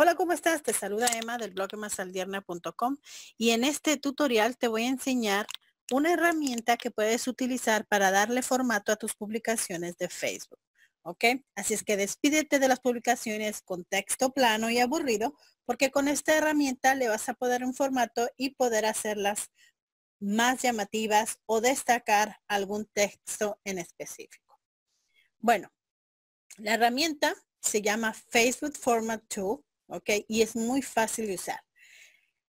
Hola, ¿cómo estás? Te saluda Emma del blog masaldierna.com y en este tutorial te voy a enseñar una herramienta que puedes utilizar para darle formato a tus publicaciones de Facebook. ¿Ok? Así es que despídete de las publicaciones con texto plano y aburrido porque con esta herramienta le vas a poder un formato y poder hacerlas más llamativas o destacar algún texto en específico. Bueno, la herramienta se llama Facebook Format Tool ¿ok? Y es muy fácil de usar.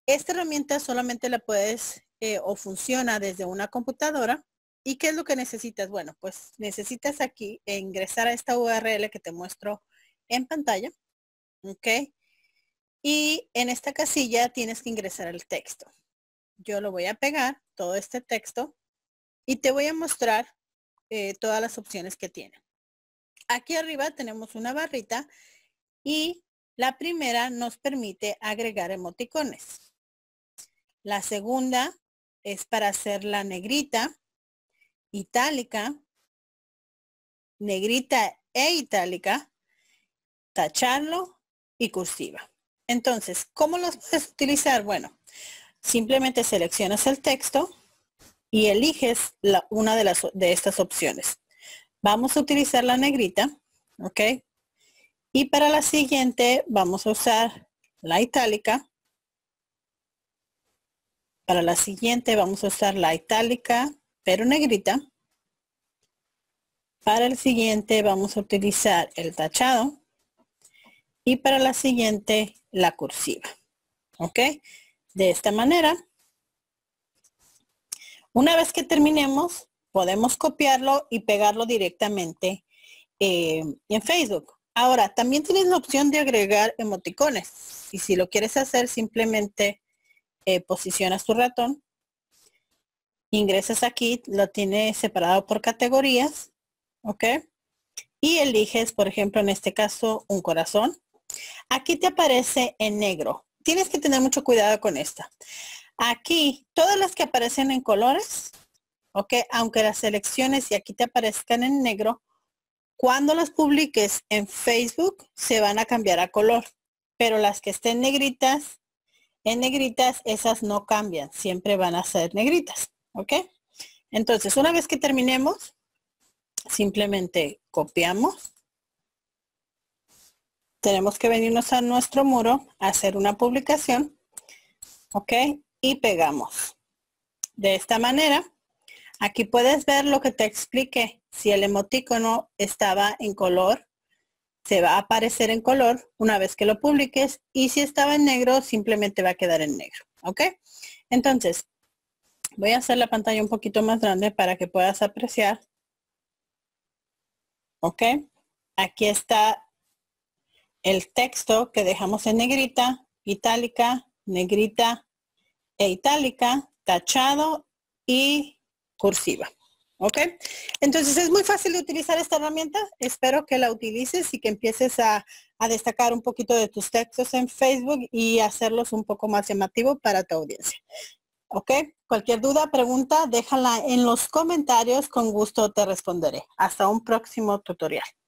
Esta herramienta solamente la puedes eh, o funciona desde una computadora. ¿Y qué es lo que necesitas? Bueno, pues necesitas aquí ingresar a esta URL que te muestro en pantalla, ¿ok? Y en esta casilla tienes que ingresar el texto. Yo lo voy a pegar, todo este texto, y te voy a mostrar eh, todas las opciones que tiene. Aquí arriba tenemos una barrita y la primera nos permite agregar emoticones. La segunda es para hacer la negrita, itálica, negrita e itálica, tacharlo y cursiva. Entonces, ¿cómo los puedes utilizar? Bueno, simplemente seleccionas el texto y eliges una de, las, de estas opciones. Vamos a utilizar la negrita, ¿ok? Y para la siguiente vamos a usar la itálica. Para la siguiente vamos a usar la itálica, pero negrita. Para el siguiente vamos a utilizar el tachado. Y para la siguiente la cursiva. ¿Ok? De esta manera. Una vez que terminemos, podemos copiarlo y pegarlo directamente eh, en Facebook. Ahora, también tienes la opción de agregar emoticones. Y si lo quieres hacer, simplemente eh, posicionas tu ratón, ingresas aquí, lo tienes separado por categorías, ¿ok? Y eliges, por ejemplo, en este caso, un corazón. Aquí te aparece en negro. Tienes que tener mucho cuidado con esta. Aquí, todas las que aparecen en colores, ¿ok? Aunque las selecciones y aquí te aparezcan en negro, cuando las publiques en Facebook se van a cambiar a color, pero las que estén negritas, en negritas esas no cambian, siempre van a ser negritas, ¿ok? Entonces, una vez que terminemos, simplemente copiamos. Tenemos que venirnos a nuestro muro, a hacer una publicación, ¿ok? Y pegamos. De esta manera Aquí puedes ver lo que te expliqué. Si el emoticono estaba en color, se va a aparecer en color una vez que lo publiques y si estaba en negro, simplemente va a quedar en negro. ¿Ok? Entonces, voy a hacer la pantalla un poquito más grande para que puedas apreciar. ¿Ok? Aquí está el texto que dejamos en negrita, itálica, negrita e itálica, tachado y cursiva. ¿Ok? Entonces es muy fácil de utilizar esta herramienta. Espero que la utilices y que empieces a, destacar un poquito de tus textos en Facebook y hacerlos un poco más llamativo para tu audiencia. ¿Ok? Cualquier duda, pregunta, déjala en los comentarios. Con gusto te responderé. Hasta un próximo tutorial.